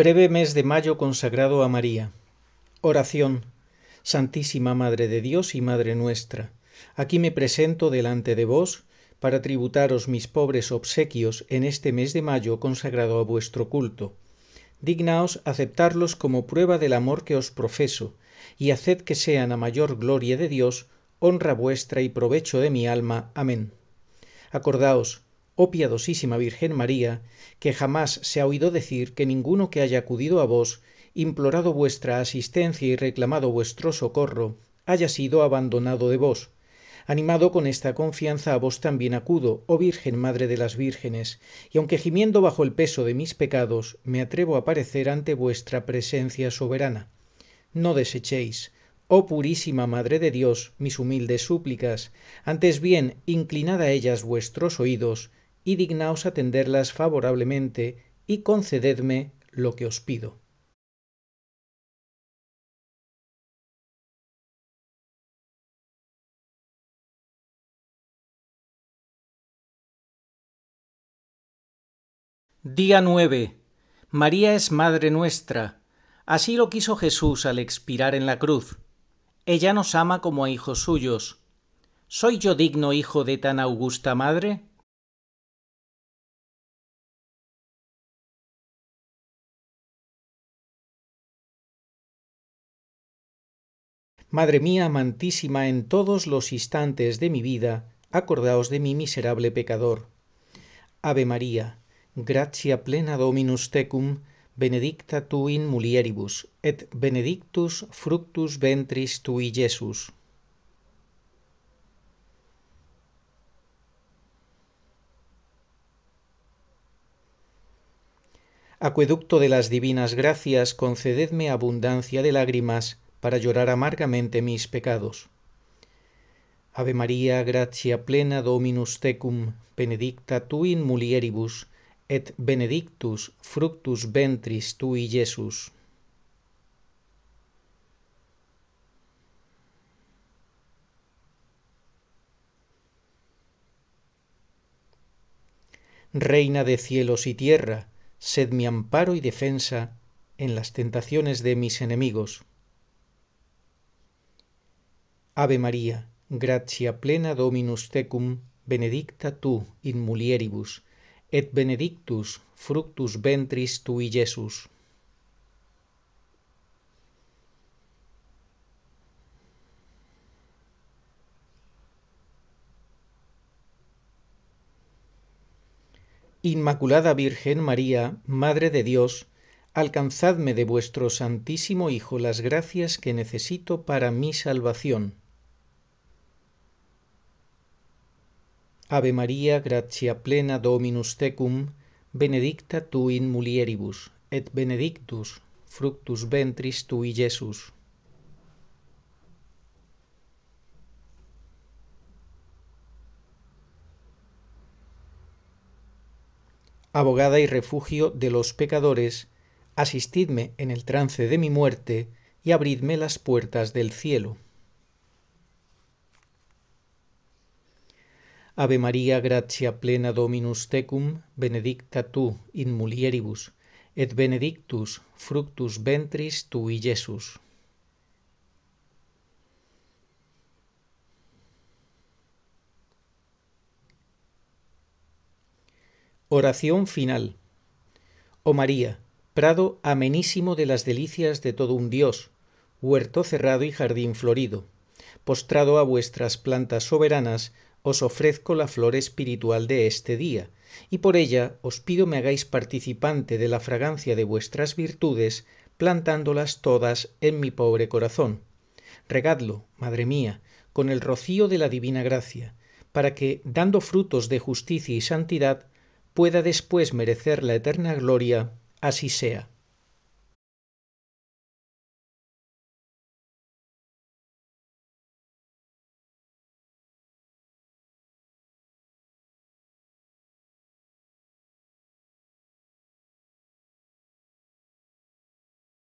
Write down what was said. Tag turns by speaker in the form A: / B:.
A: Breve mes de mayo consagrado a María. Oración. Santísima Madre de Dios y Madre nuestra, aquí me presento delante de vos para tributaros mis pobres obsequios en este mes de mayo consagrado a vuestro culto. Dignaos aceptarlos como prueba del amor que os profeso, y haced que sean a mayor gloria de Dios, honra vuestra y provecho de mi alma. Amén. Acordaos, oh piadosísima virgen maría que jamás se ha oído decir que ninguno que haya acudido a vos implorado vuestra asistencia y reclamado vuestro socorro haya sido abandonado de vos animado con esta confianza a vos también acudo oh virgen madre de las vírgenes y aunque gimiendo bajo el peso de mis pecados me atrevo a parecer ante vuestra presencia soberana no desechéis oh purísima madre de dios mis humildes súplicas antes bien inclinad a ellas vuestros oídos y dignaos atenderlas favorablemente y concededme lo que os pido Día 9. María es Madre nuestra. Así lo quiso Jesús al expirar en la cruz. Ella nos ama como a hijos suyos. ¿Soy yo digno hijo de tan augusta madre? Madre mía amantísima en todos los instantes de mi vida, acordaos de mi miserable pecador. Ave María, gratia plena Dominus tecum, benedicta tu in mulieribus, et benedictus fructus ventris tui, Jesus. Acueducto de las divinas gracias, concededme abundancia de lágrimas, para llorar amargamente mis pecados. Ave María, gratia plena Dominus tecum, benedicta tu in mulieribus, et benedictus fructus ventris tui, Jesus. Reina de cielos y tierra, sed mi amparo y defensa en las tentaciones de mis enemigos Ave María, gratia plena Dominus tecum, benedicta tu in mulieribus, et benedictus fructus ventris tui, Iesus. Inmaculada Virgen María, Madre de Dios, alcanzadme de vuestro Santísimo Hijo las gracias que necesito para mi salvación Ave María, gratia plena Dominus tecum, benedicta tu in mulieribus, et benedictus fructus ventris tui, Jesus. Abogada y refugio de los pecadores, asistidme en el trance de mi muerte y abridme las puertas del cielo. Ave María, gratia plena Dominus tecum, benedicta tu in mulieribus, et benedictus fructus ventris tui, Jesus. Oración final. Oh María, prado amenísimo de las delicias de todo un Dios, huerto cerrado y jardín florido, postrado a vuestras plantas soberanas, os ofrezco la flor espiritual de este día y por ella os pido me hagáis participante de la fragancia de vuestras virtudes plantándolas todas en mi pobre corazón regadlo madre mía con el rocío de la divina gracia para que dando frutos de justicia y santidad pueda después merecer la eterna gloria así sea